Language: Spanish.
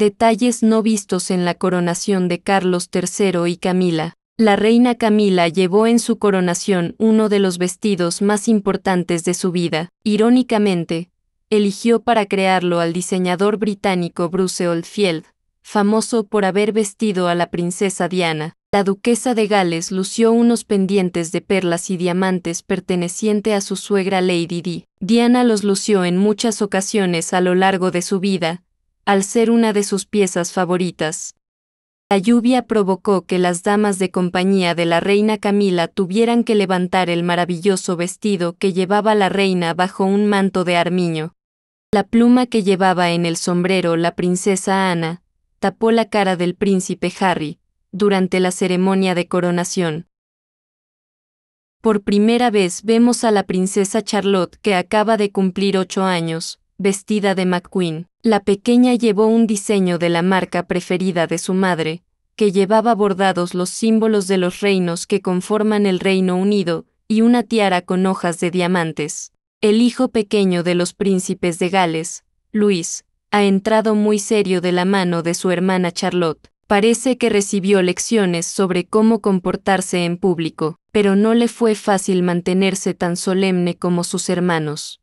detalles no vistos en la coronación de Carlos III y Camila. La reina Camila llevó en su coronación uno de los vestidos más importantes de su vida. Irónicamente, eligió para crearlo al diseñador británico Bruce Oldfield, famoso por haber vestido a la princesa Diana. La duquesa de Gales lució unos pendientes de perlas y diamantes perteneciente a su suegra Lady Di. Diana los lució en muchas ocasiones a lo largo de su vida, al ser una de sus piezas favoritas. La lluvia provocó que las damas de compañía de la reina Camila tuvieran que levantar el maravilloso vestido que llevaba la reina bajo un manto de armiño. La pluma que llevaba en el sombrero la princesa Ana tapó la cara del príncipe Harry durante la ceremonia de coronación. Por primera vez vemos a la princesa Charlotte que acaba de cumplir ocho años, vestida de McQueen. La pequeña llevó un diseño de la marca preferida de su madre, que llevaba bordados los símbolos de los reinos que conforman el Reino Unido, y una tiara con hojas de diamantes. El hijo pequeño de los príncipes de Gales, Luis, ha entrado muy serio de la mano de su hermana Charlotte. Parece que recibió lecciones sobre cómo comportarse en público, pero no le fue fácil mantenerse tan solemne como sus hermanos.